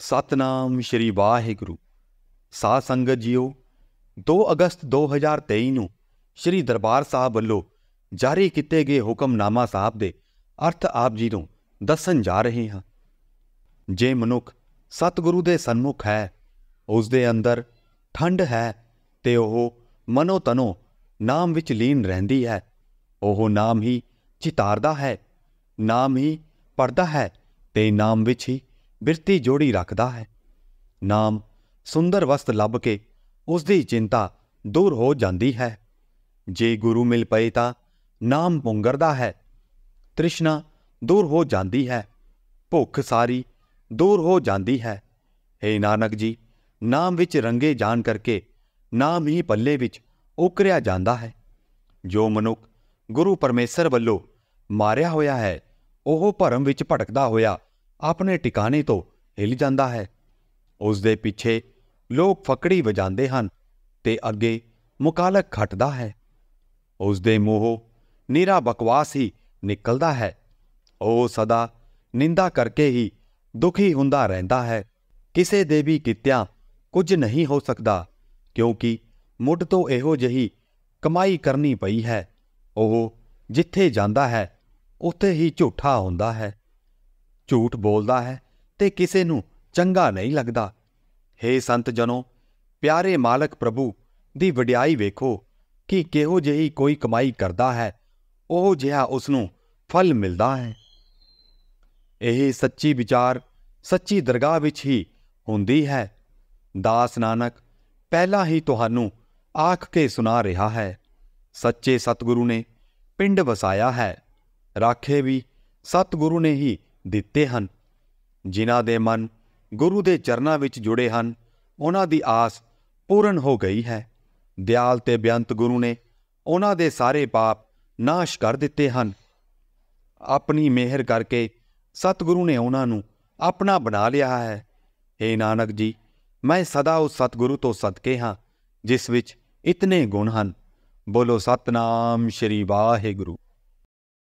ਸਤਨਾਮ ਸ਼੍ਰੀ ਵਾਹਿਗੁਰੂ ਸਾਧ ਸੰਗਤ ਜੀਓ 2 ਅਗਸਤ 2023 ਨੂੰ ਸ਼੍ਰੀ ਦਰਬਾਰ ਸਾਹਿਬ ਵੱਲੋਂ ਜਾਰੀ ਕੀਤੇ ਗਏ ਹੁਕਮਨਾਮਾ ਸਾਹਿਬ ਦੇ ਅਰਥ ਆਪ ਜੀ ਨੂੰ ਦੱਸਣ ਜਾ ਰਹੇ ਹਾਂ ਜੇ ਮਨੁੱਖ ਸਤਿਗੁਰੂ ਦੇ ਸਨਮੁਖ ਹੈ ਉਸ ਦੇ ਅੰਦਰ ਠੰਡ ਹੈ ਤੇ ਉਹ ਮਨੋ ਤਨੋ ਨਾਮ ਵਿੱਚ ਲੀਨ ਰਹਿੰਦੀ ਹੈ ਉਹ ਨਾਮ ਹੀ ਚਿਤਾਰਦਾ ਹੈ ਨਾਮ ਹੀ ਪੜਦਾ ਹੈ ਤੇ ਨਾਮ ਵਿੱਚ ਹੀ ਬਿਰਤੀ ਜੋੜੀ ਰੱਖਦਾ ਹੈ ਨਾਮ ਸੁੰਦਰ ਵਸਤ ਲੱਭ ਕੇ ਉਸ ਦੀ ਚਿੰਤਾ ਦੂਰ ਹੋ ਜਾਂਦੀ ਹੈ ਜੇ ਗੁਰੂ ਮਿਲ ਪਏ ਤਾਂ ਨਾਮ ਪੁੰਗਰਦਾ ਹੈ ਤ੍ਰਿਸ਼ਨਾ ਦੂਰ ਹੋ ਜਾਂਦੀ ਹੈ ਭੁੱਖ ਸਾਰੀ ਦੂਰ ਹੋ ਜਾਂਦੀ ਹੈ हे ਨਾਨਕ ਜੀ ਨਾਮ ਵਿੱਚ ਰੰਗੇ ਜਾਣ ਕਰਕੇ ਨਾਮ ਹੀ ਪੱਲੇ ਵਿੱਚ ਉਕਰਿਆ ਜਾਂਦਾ ਹੈ ਜੋ ਮਨੁੱਖ ਗੁਰੂ ਪਰਮੇਸ਼ਰ ਵੱਲੋਂ ਮਾਰਿਆ ਹੋਇਆ ਹੈ ਉਹ ਭਰਮ ਵਿੱਚ ਭਟਕਦਾ ਹੋਇਆ ਆਪਣੇ ਟਿਕਾਣੇ ਤੋਂ ਹਿੱਲ ਜਾਂਦਾ ਹੈ ਉਸ ਦੇ ਪਿੱਛੇ ਲੋਕ ਫਕੜੀ ਵਜਾਉਂਦੇ ਹਨ ਤੇ ਅੱਗੇ ਮੁਕਾਲਕ ਖਟਦਾ ਹੈ ਉਸ ਦੇ ਮੂੰਹੋਂ ਨੀਰਾ ਬਕਵਾਸ ਹੀ ਨਿਕਲਦਾ ਹੈ ਉਹ ਸਦਾ ਨਿੰਦਾ ਕਰਕੇ ਹੀ ਦੁਖੀ ਹੁੰਦਾ ਰਹਿੰਦਾ ਹੈ ਕਿਸੇ ਦੇ ਵੀ ਕਿਤਿਆਂ ਕੁਝ ਨਹੀਂ ਹੋ ਸਕਦਾ ਕਿਉਂਕਿ ਮੁੱਢ ਤੋਂ ਇਹੋ ਜਹੀ ਕਮਾਈ ਕਰਨੀ ਪਈ ਹੈ ਉਹ ਜਿੱਥੇ ਜਾਂਦਾ ਹੈ ਉੱਥੇ ਹੀ ਝੂਠਾ ਹੁੰਦਾ ਹੈ ਝੂਠ ਬੋਲਦਾ ਹੈ ਤੇ ਕਿਸੇ ਨੂੰ ਚੰਗਾ ਨਹੀਂ ਲੱਗਦਾ हे ਸੰਤ ਜਨੋ ਪਿਆਰੇ ਮਾਲਕ ਪ੍ਰਭੂ ਦੀ ਵਡਿਆਈ ਵੇਖੋ ਕਿ ਕਿਹੋ ਜਿਹੀ ਕੋਈ ਕਮਾਈ ਕਰਦਾ ਹੈ ਉਹ ਜਿਹਾ ਉਸ ਨੂੰ ਫਲ ਮਿਲਦਾ ਹੈ ਇਹ ਸੱਚੀ ਵਿਚਾਰ ਸੱਚੀ ਦਰਗਾਹ ਵਿੱਚ ਹੀ ਹੁੰਦੀ ਹੈ ਦਾਸ ਨਾਨਕ ਪਹਿਲਾਂ ਹੀ ਤੁਹਾਨੂੰ ਆਖ ਕੇ ਸੁਣਾ ਰਿਹਾ ਹੈ ਸੱਚੇ ਸਤਿਗੁਰੂ ਨੇ ਪਿੰਡ ਵਸਾਇਆ ਹੈ ਰਾਖੇ ਵੀ ਸਤਿਗੁਰੂ ਨੇ ਹੀ ਦਿੱਤੇ ਹਨ ਜਿਨ੍ਹਾਂ ਦੇ ਮਨ ਗੁਰੂ ਦੇ ਚਰਨਾਂ ਵਿੱਚ ਜੁੜੇ ਹਨ ਉਹਨਾਂ ਦੀ ਆਸ ਪੂਰਨ ਹੋ ਗਈ ਹੈ ਦਿਆਲ ਤੇ ਬਿਆੰਤ ਗੁਰੂ ਨੇ ਉਹਨਾਂ ਦੇ ਸਾਰੇ ਪਾਪ ਨਾਸ਼ ਕਰ ਦਿੱਤੇ ਹਨ ਆਪਣੀ ਮਿਹਰ ਕਰਕੇ ਸਤਿਗੁਰੂ ਨੇ ਉਹਨਾਂ ਨੂੰ ਆਪਣਾ ਬਣਾ ਲਿਆ ਹੈ ਏ ਨਾਨਕ ਜੀ ਮੈਂ ਸਦਾ ਉਸ ਸਤਿਗੁਰੂ ਤੋਂ ਸਦਕੇ ਹਾਂ ਜਿਸ ਵਿੱਚ ਇਤਨੇ ਗੁਣ ਹਨ ਬੋਲੋ ਸਤਨਾਮ ਸ਼੍ਰੀ ਵਾਹਿਗੁਰੂ